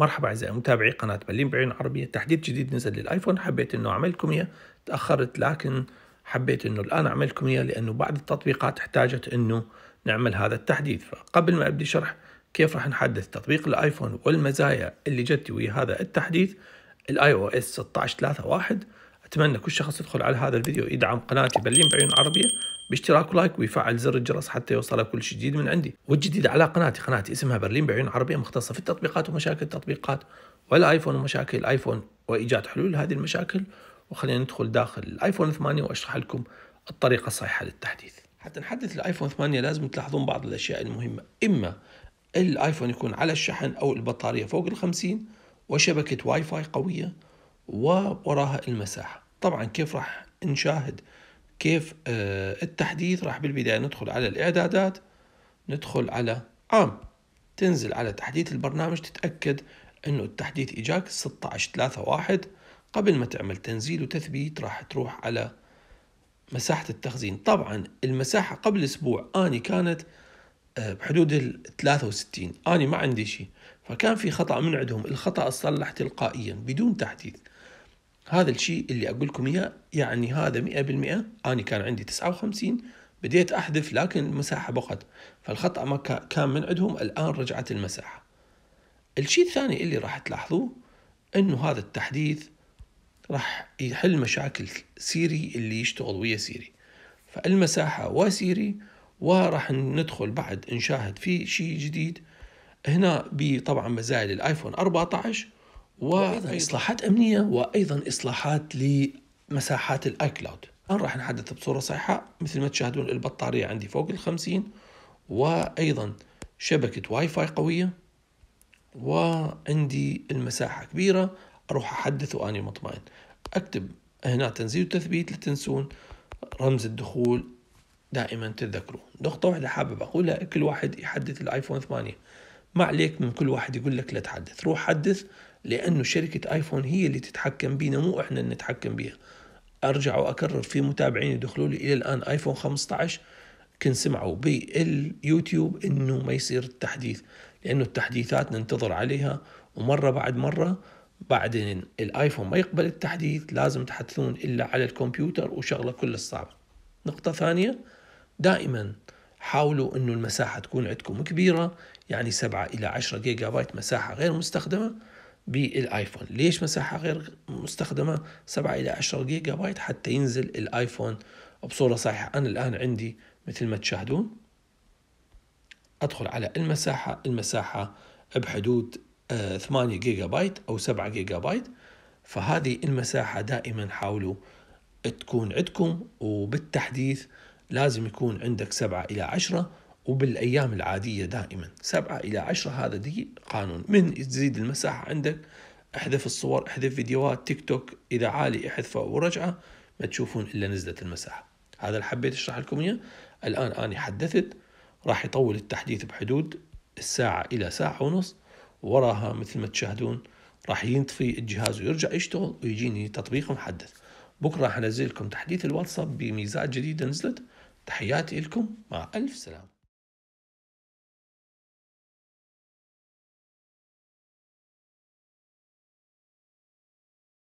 مرحبا أعزائي متابعي قناة بلين بعين عربية تحديث جديد نزل للآيفون حبيت أنه أعمل لكم إياه تأخرت لكن حبيت أنه الآن أعمل لكم إياه لأنه بعض التطبيقات احتاجت أنه نعمل هذا التحديث فقبل ما أبدي شرح كيف راح نحدث تطبيق الآيفون والمزايا اللي جت ويا هذا التحديث الاي او اس 16 3 1 أتمنى كل شخص يدخل على هذا الفيديو يدعم قناتي بلين بعيون عربية باشتراك ولايك ويفعل زر الجرس حتى يوصله كل شيء جديد من عندي والجديد على قناتي قناتي اسمها برلين بعيون عربية مختصة في التطبيقات ومشاكل التطبيقات والآيفون ومشاكل الآيفون وإيجاد حلول لهذه المشاكل وخلينا ندخل داخل الآيفون 8 وأشرح لكم الطريقة الصحيحة للتحديث حتى نحدث الآيفون 8 لازم تلاحظون بعض الأشياء المهمة إما الآيفون يكون على الشحن أو البطارية فوق ال50 وشبكة واي فاي قوية ووراها المساحة طبعا كيف راح نشاهد كيف آه، التحديث راح بالبداية ندخل على الإعدادات ندخل على عام تنزل على تحديث البرنامج تتأكد أنه التحديث إجاك 16.3.1 قبل ما تعمل تنزيل وتثبيت راح تروح على مساحة التخزين طبعا المساحة قبل أسبوع أني كانت آه، بحدود ال 63 آني ما عندي شيء فكان في خطأ من عندهم الخطأ اتصلح تلقائيا بدون تحديث هذا الشيء اللي أقول لكم إياه يعني هذا 100% أنا كان عندي 59 بديت أحذف لكن المساحة بقت فالخطأ ما كان من عندهم الآن رجعت المساحة الشيء الثاني اللي راح تلاحظوه أنه هذا التحديث راح يحل مشاكل سيري اللي يشتغل ويا سيري فالمساحة وسيري وراح ندخل بعد نشاهد في شيء جديد هنا بطبعا مزايا الايفون 14 وأيضا إصلاحات أمنية وأيضا إصلاحات لمساحات كلاود الآن راح نحدث بصورة صحيحة مثل ما تشاهدون البطارية عندي فوق ال 50 وأيضا شبكة واي فاي قوية وعندي المساحة كبيرة أروح أحدث وأني مطمئن أكتب هنا تنزيل وتثبيت لا تنسون رمز الدخول دائما تتذكروه نقطة واحدة حابب أقولها كل واحد يحدث الآيفون 8 ما عليك من كل واحد يقول لك لا تحدث روح حدث لأنه شركة آيفون هي اللي تتحكم بينا مو إحنا اللي نتحكم بيها أرجع وأكرر في متابعين يدخلوا لي إلى الآن آيفون 15 كن سمعوا باليوتيوب إنه ما يصير التحديث لأنه التحديثات ننتظر عليها ومرة بعد مرة بعدين الآيفون ما يقبل التحديث لازم تحدثون إلا على الكمبيوتر وشغلة كل الصعبة نقطة ثانية دائما حاولوا أنه المساحة تكون عندكم كبيرة يعني 7 إلى 10 جيجا بايت مساحة غير مستخدمة بالايفون ليش مساحة غير مستخدمة 7 إلى 10 جيجا بايت حتى ينزل الايفون بصورة صحيحة أنا الآن عندي مثل ما تشاهدون أدخل على المساحة المساحة بحدود 8 آه، جيجا بايت أو 7 جيجا بايت فهذه المساحة دائما حاولوا تكون عندكم وبالتحديث لازم يكون عندك سبعة إلى عشرة وبالأيام العادية دائما سبعة إلى عشرة هذا دي قانون من تزيد المساحة عندك احذف الصور احذف فيديوهات تيك توك إذا عالي احذفه ورجعه ما تشوفون إلا نزلت المساحة هذا اللي حبيت أشرح لكم إياه الآن أنا حدثت راح يطول التحديث بحدود الساعة إلى ساعة ونص وراها مثل ما تشاهدون راح ينطفي الجهاز ويرجع يشتغل ويجيني تطبيق محدث بكرة راح أنزل لكم تحديث الواتساب بميزات جديدة نزلت تحياتي لكم مع ألف سلامة